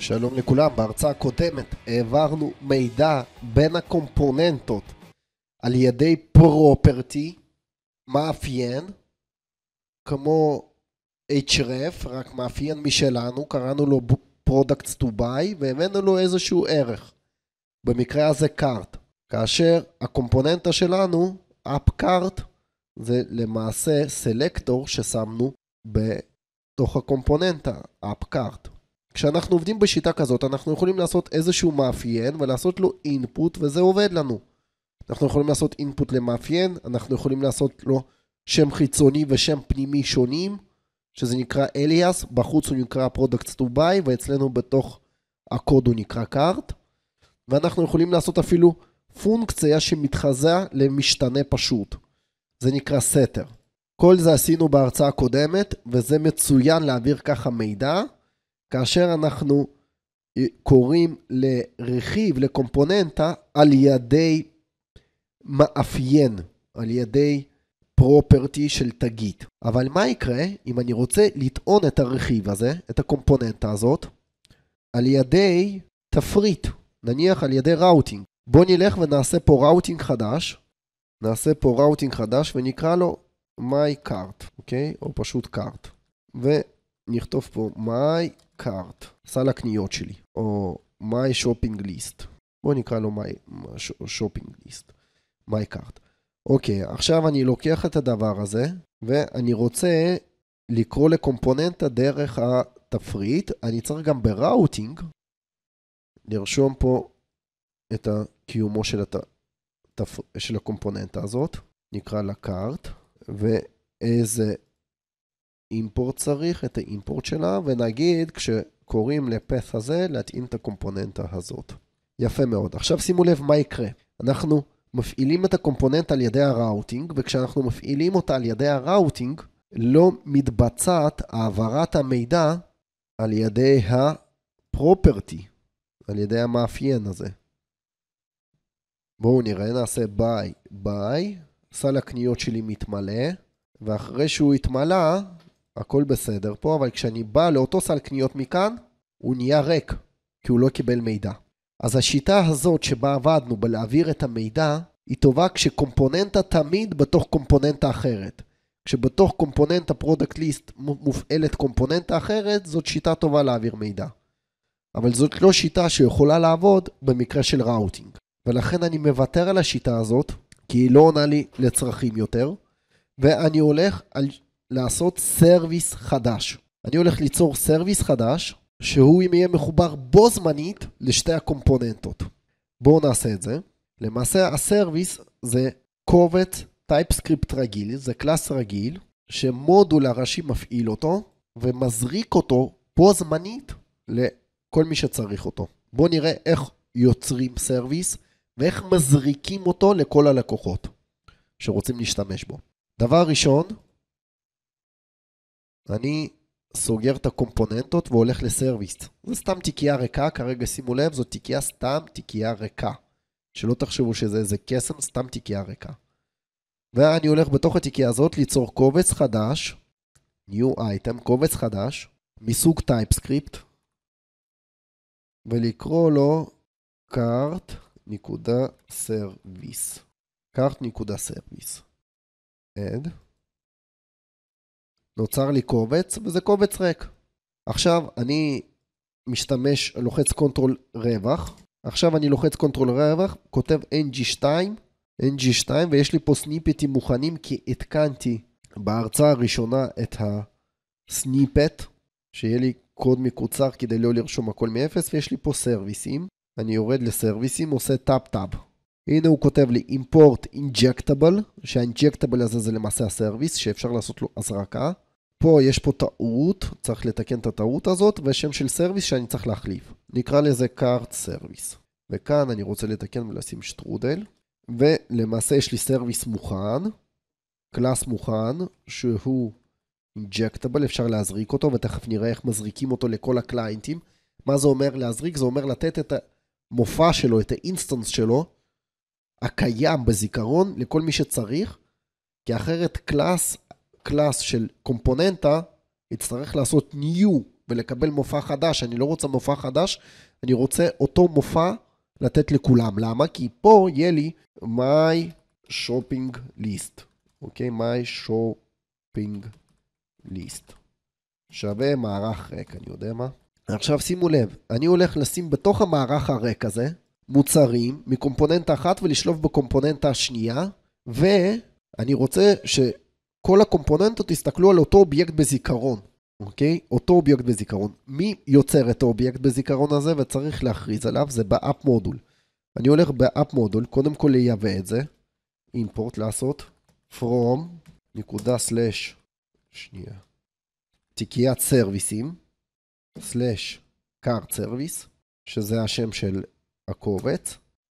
שלום לכולם, בהרצאה הקודמת העברנו מידע בין הקומפוננטות על ידי פרופרטי, מאפיין, כמו HRF, רק מאפיין משלנו, קראנו לו products to buy והבאנו לו איזשהו ערך, במקרה הזה קארט, כאשר הקומפוננטה שלנו, up cart, זה למעשה סלקטור ששמנו בתוך הקומפוננטה, up cart. כשאנחנו עובדים בשיטה כזאת, אנחנו יכולים לעשות איזשהו מאפיין ולעשות לו אינפוט, וזה עובד לנו. אנחנו יכולים לעשות אינפוט למאפיין, אנחנו יכולים לעשות לו שם חיצוני ושם פנימי שונים, שזה נקרא אליאס, בחוץ הוא נקרא Products to buy, ואצלנו בתוך הקוד הוא נקרא קארט. ואנחנו יכולים לעשות אפילו פונקציה שמתחזה למשתנה פשוט. זה נקרא סתר. כל זה עשינו בהרצאה הקודמת, וזה מצוין להעביר ככה מידע. כאשר אנחנו אה, קוראים לרכיב, לקומפוננטה, על ידי מאפיין, על ידי פרופרטי של תגית. אבל מה יקרה אם אני רוצה לטעון את הרכיב הזה, את הקומפוננטה הזאת, על ידי תפריט, נניח על ידי ראוטינג. בואו נלך ונעשה פה ראוטינג חדש, נעשה פה ראוטינג חדש ונקרא לו my cart, אוקיי? או פשוט cart. ונכתוב פה my קארט, סל הקניות שלי, או מיי שופינג ליסט, בואו נקרא לו מיי שופינג ליסט, מיי קארט. אוקיי, עכשיו אני לוקח את הדבר הזה, ואני רוצה לקרוא לקומפוננטה דרך התפריט, אני צריך גם בראוטינג לרשום פה את קיומו של, הת... של הקומפוננטה הזאת, נקרא לה קארט, ואיזה אימפורט צריך, את האימפורט שלה, ונגיד כשקוראים לפאת הזה להתאים את הקומפוננטה הזאת. יפה מאוד. עכשיו שימו לב מה יקרה. אנחנו מפעילים את הקומפוננטה על ידי הראוטינג, וכשאנחנו מפעילים אותה על ידי הראוטינג, לא מתבצעת העברת המידע על ידי הפרופרטי, על ידי המאפיין הזה. בואו נראה, נעשה ביי, ביי, סל הקניות שלי מתמלא, ואחרי שהוא התמלא, הכל בסדר פה, אבל כשאני בא לאותו סל קניות מכאן, הוא נהיה ריק, כי הוא לא קיבל מידע. אז השיטה הזאת שבה עבדנו בלהעביר את המידע, היא טובה כשקומפוננטה תמיד בתוך קומפוננטה אחרת. כשבתוך קומפוננטה פרודקט ליסט מופעלת קומפוננטה אחרת, זאת שיטה טובה להעביר מידע. אבל זאת לא שיטה שיכולה לעבוד במקרה של ראוטינג. ולכן אני מוותר על השיטה הזאת, כי היא לא עונה לי לצרכים יותר, ואני הולך על לעשות סרוויס חדש. אני הולך ליצור סרוויס חדש, שהוא אם יהיה מחובר בו זמנית לשתי הקומפוננטות. בואו נעשה את זה. למעשה הסרוויס זה קובץ טייפסקריפט רגיל, זה קלאס רגיל, שמודול הראשי מפעיל אותו, ומזריק אותו בו זמנית לכל מי שצריך אותו. בואו נראה איך יוצרים סרוויס, ואיך מזריקים אותו לכל הלקוחות שרוצים להשתמש בו. דבר ראשון, אני סוגר את הקומפוננטות והולך לסרוויס. זו סתם תיקייה ריקה, כרגע שימו לב, זו תיקייה סתם תיקייה ריקה. שלא תחשבו שזה איזה קסם, סתם תיקייה ריקה. ואני הולך בתוך התיקייה הזאת ליצור קובץ חדש, New Item, קובץ חדש, מסוג TypeScript, ולקרוא לו cart.service. cart.service. add. נוצר לי קובץ, וזה קובץ ריק. עכשיו אני משתמש, לוחץ קונטרול רווח, עכשיו אני לוחץ קונטרול רווח, כותב ng2, ng2, ויש לי פה סניפטים מוכנים, כי התקנתי בהרצאה הראשונה את הסניפט, שיהיה לי קוד מקוצר כדי לא לרשום הכל מאפס, ויש לי פה סרוויסים, אני יורד לסרוויסים, עושה טאפ-טאפ. הנה הוא כותב לי import injectable, שה-injectable הזה זה למעשה הסרוויס שאפשר לעשות לו הזרקה. פה יש פה טעות, צריך לתקן את הטעות הזאת, ושם של סרוויס שאני צריך להחליף. נקרא לזה קארט סרוויס. וכאן אני רוצה לתקן ולשים שטרודל, ולמעשה יש לי סרוויס מוכן, קלאס מוכן, שהוא אינג'קטבל, אפשר להזריק אותו, ותכף נראה איך מזריקים אותו לכל הקליינטים. מה זה אומר להזריק? זה אומר לתת את המופע שלו, את האינסטנס שלו, הקיים בזיכרון, לכל מי שצריך, כי אחרת קלאס קלאס של קומפוננטה, יצטרך לעשות ניו ולקבל מופע חדש, אני לא רוצה מופע חדש, אני רוצה אותו מופע לתת לכולם. למה? כי פה יהיה לי my shopping list, אוקיי? Okay? my shopping list. שווה מערך ריק, אני יודע מה. עכשיו שימו לב, אני הולך לשים בתוך המערך הריק הזה מוצרים מקומפוננטה אחת ולשלוף בקומפוננטה השנייה, ואני רוצה ש... כל הקומפוננטות, יסתכלו על אותו אובייקט בזיכרון, אוקיי? אותו אובייקט בזיכרון. מי יוצר את האובייקט בזיכרון הזה וצריך להכריז עליו? זה באפ מודול. אני הולך באפ מודול, קודם כל לייבא את זה, אימפורט לעשות, from, נקודה סלאש, שנייה, תיקיית סרוויסים, סלאש card service, שזה השם של הקובץ,